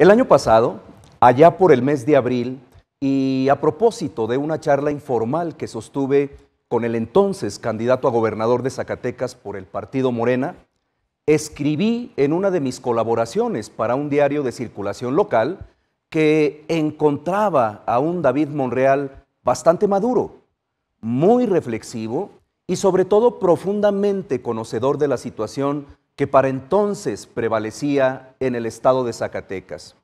El año pasado, allá por el mes de abril, y a propósito de una charla informal que sostuve con el entonces candidato a gobernador de Zacatecas por el partido Morena, escribí en una de mis colaboraciones para un diario de circulación local que encontraba a un David Monreal bastante maduro, muy reflexivo y sobre todo profundamente conocedor de la situación que para entonces prevalecía en el estado de Zacatecas,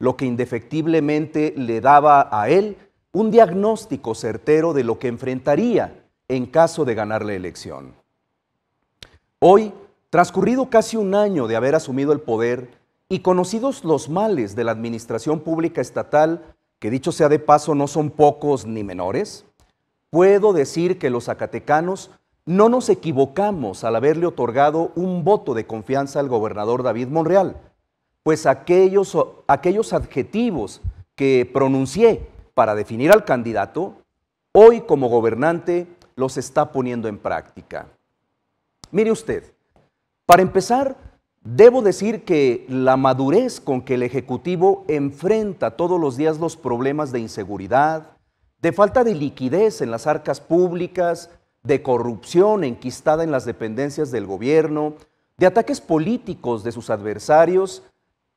lo que indefectiblemente le daba a él un diagnóstico certero de lo que enfrentaría en caso de ganar la elección. Hoy, transcurrido casi un año de haber asumido el poder y conocidos los males de la administración pública estatal, que dicho sea de paso no son pocos ni menores, puedo decir que los zacatecanos no nos equivocamos al haberle otorgado un voto de confianza al gobernador David Monreal, pues aquellos, adjetivos que pronuncié para definir al candidato, hoy como gobernante los está poniendo en práctica. Mire usted, para empezar, debo decir que la madurez con que el Ejecutivo enfrenta todos los días los problemas de inseguridad, de falta de liquidez en las arcas públicas, de corrupción enquistada en las dependencias del gobierno, de ataques políticos de sus adversarios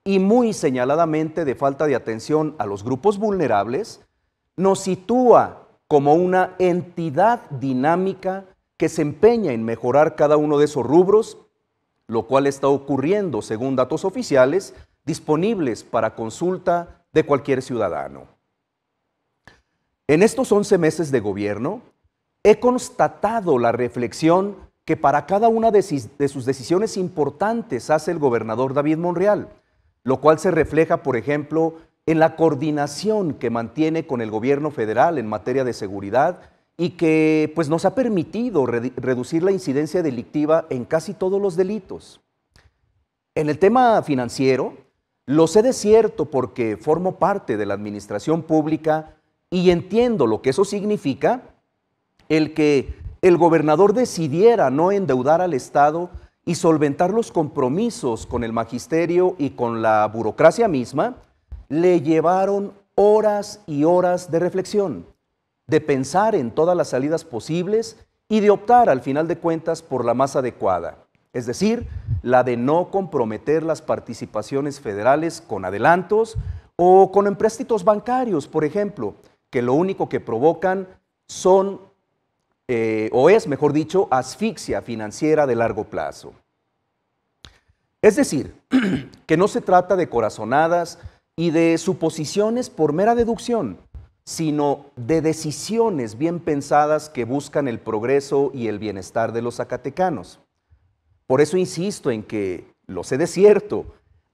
y muy señaladamente de falta de atención a los grupos vulnerables, nos sitúa como una entidad dinámica que se empeña en mejorar cada uno de esos rubros, lo cual está ocurriendo según datos oficiales disponibles para consulta de cualquier ciudadano. En estos 11 meses de gobierno, he constatado la reflexión que para cada una de, sus decisiones importantes hace el gobernador David Monreal, lo cual se refleja, por ejemplo, en la coordinación que mantiene con el gobierno federal en materia de seguridad y que pues, nos ha permitido reducir la incidencia delictiva en casi todos los delitos. En el tema financiero, lo sé de cierto porque formo parte de la administración pública y entiendo lo que eso significa el que el gobernador decidiera no endeudar al Estado y solventar los compromisos con el magisterio y con la burocracia misma, le llevaron horas y horas de reflexión, de pensar en todas las salidas posibles y de optar al final de cuentas por la más adecuada, es decir, la de no comprometer las participaciones federales con adelantos o con empréstitos bancarios, por ejemplo, que lo único que provocan son eh, o es, mejor dicho, asfixia financiera de largo plazo. Es decir, que no se trata de corazonadas y de suposiciones por mera deducción, sino de decisiones bien pensadas que buscan el progreso y el bienestar de los zacatecanos. Por eso insisto en que, lo sé de cierto,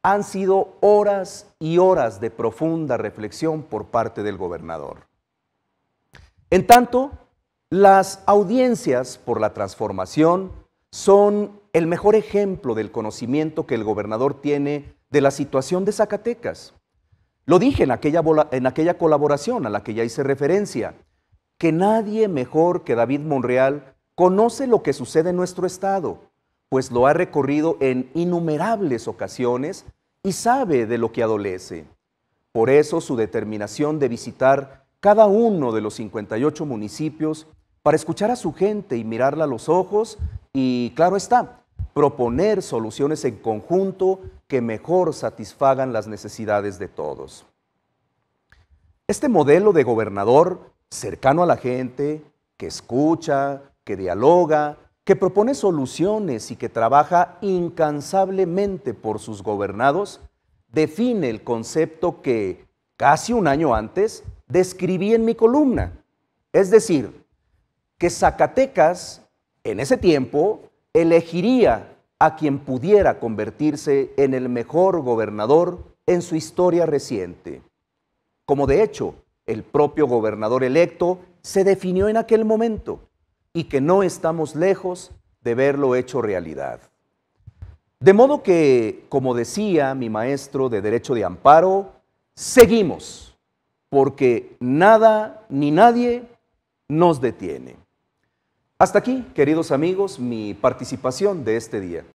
han sido horas y horas de profunda reflexión por parte del gobernador. En tanto, las audiencias por la transformación son el mejor ejemplo del conocimiento que el gobernador tiene de la situación de Zacatecas. Lo dije en aquella, en aquella colaboración a la que ya hice referencia, que nadie mejor que David Monreal conoce lo que sucede en nuestro estado, pues lo ha recorrido en innumerables ocasiones y sabe de lo que adolece. Por eso su determinación de visitar cada uno de los 58 municipios para escuchar a su gente y mirarla a los ojos y, claro está, proponer soluciones en conjunto que mejor satisfagan las necesidades de todos. Este modelo de gobernador cercano a la gente, que escucha, que dialoga, que propone soluciones y que trabaja incansablemente por sus gobernados, define el concepto que, casi un año antes, describí en mi columna. Es decir, que Zacatecas, en ese tiempo, elegiría a quien pudiera convertirse en el mejor gobernador en su historia reciente. Como de hecho, el propio gobernador electo se definió en aquel momento y que no estamos lejos de verlo hecho realidad. De modo que, como decía mi maestro de Derecho de Amparo, seguimos porque nada ni nadie nos detiene. Hasta aquí, queridos amigos, mi participación de este día.